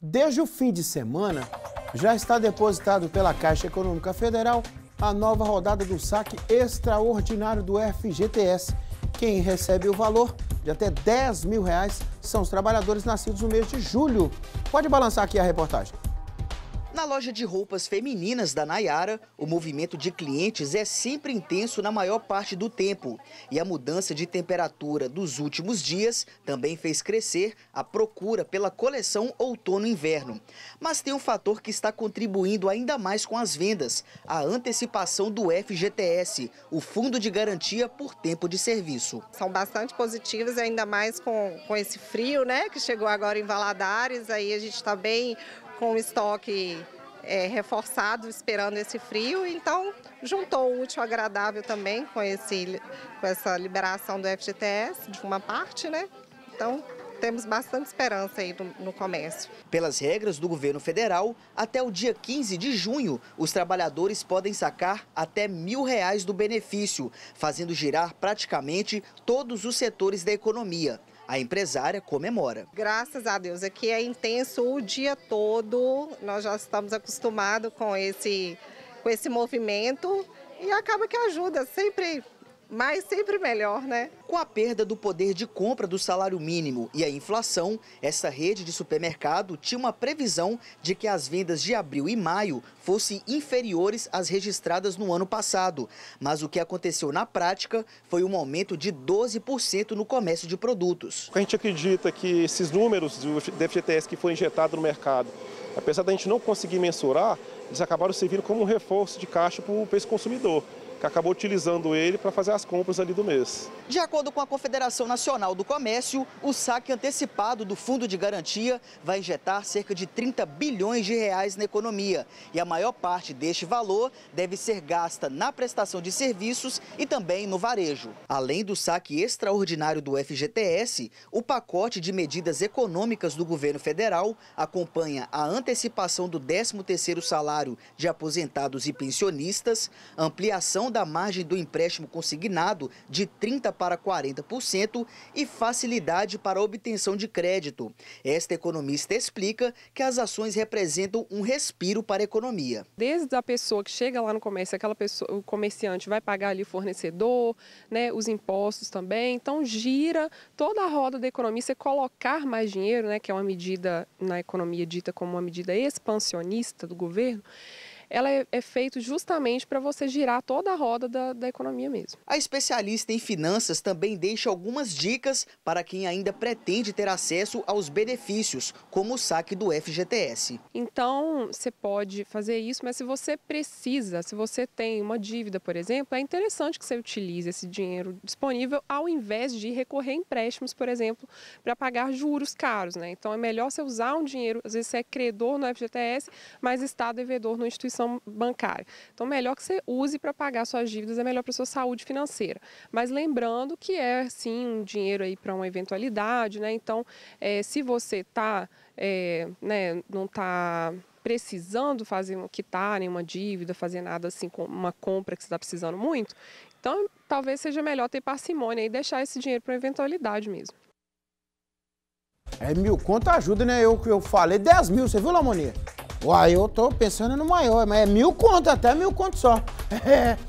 Desde o fim de semana, já está depositado pela Caixa Econômica Federal a nova rodada do saque extraordinário do FGTS. Quem recebe o valor de até 10 mil reais são os trabalhadores nascidos no mês de julho. Pode balançar aqui a reportagem. Na loja de roupas femininas da Nayara, o movimento de clientes é sempre intenso na maior parte do tempo. E a mudança de temperatura dos últimos dias também fez crescer a procura pela coleção outono-inverno. Mas tem um fator que está contribuindo ainda mais com as vendas: a antecipação do FGTS, o Fundo de Garantia por Tempo de Serviço. São bastante positivas, ainda mais com, com esse frio, né, que chegou agora em Valadares. Aí a gente está bem com o estoque é, reforçado esperando esse frio, então juntou o útil agradável também com, esse, com essa liberação do FGTS, de uma parte, né? Então temos bastante esperança aí no, no, comércio. Pelas regras do governo federal, até o dia 15 de junho, os trabalhadores podem sacar até mil reais do benefício, fazendo girar praticamente todos os setores da economia. A empresária comemora. Graças a Deus, aqui é, é intenso o dia todo. Nós já estamos acostumados com esse, com esse movimento e acaba que ajuda sempre mas sempre melhor, né? Com a perda do poder de compra do salário mínimo e a inflação, essa rede de supermercado tinha uma previsão de que as vendas de abril e maio fossem inferiores às registradas no ano passado. Mas o que aconteceu na prática foi um aumento de 12% no comércio de produtos. A gente acredita é que esses números do FGTS que foi injetado no mercado, apesar da gente não conseguir mensurar, eles acabaram servindo como um reforço de caixa para o consumidor que acabou utilizando ele para fazer as compras ali do mês. De acordo com a Confederação Nacional do Comércio, o saque antecipado do Fundo de Garantia vai injetar cerca de 30 bilhões de reais na economia. E a maior parte deste valor deve ser gasta na prestação de serviços e também no varejo. Além do saque extraordinário do FGTS, o pacote de medidas econômicas do governo federal acompanha a antecipação do 13º salário de aposentados e pensionistas, ampliação redução da margem do empréstimo consignado de 30% para 40% e facilidade para a obtenção de crédito. Esta economista explica que as ações representam um respiro para a economia. Desde a pessoa que chega lá no comércio, aquela pessoa, o comerciante vai pagar ali o fornecedor, né, os impostos também, então gira toda a roda da economia. Você colocar mais dinheiro, né, que é uma medida na economia dita como uma medida expansionista do governo, ela é, é feita justamente para você girar toda a roda da, da economia mesmo. A especialista em finanças também deixa algumas dicas para quem ainda pretende ter acesso aos benefícios, como o saque do FGTS. Então, você pode fazer isso, mas se você precisa, se você tem uma dívida, por exemplo, é interessante que você utilize esse dinheiro disponível ao invés de recorrer a empréstimos, por exemplo, para pagar juros caros. Né? Então, é melhor você usar um dinheiro, às vezes você é credor no FGTS, mas está devedor na instituição instituição bancária. Então, melhor que você use para pagar suas dívidas, é melhor para sua saúde financeira. Mas lembrando que é sim um dinheiro aí para uma eventualidade, né? Então, é, se você tá, é, né, não está precisando fazer quitar nenhuma dívida, fazer nada assim com uma compra que você está precisando muito, então talvez seja melhor ter parcimônia e deixar esse dinheiro para eventualidade mesmo. É mil conto ajuda, né? Eu, eu falei 10 mil, você viu, Lamonia? Uai, eu tô pensando no maior, mas é mil conto, até mil conto só.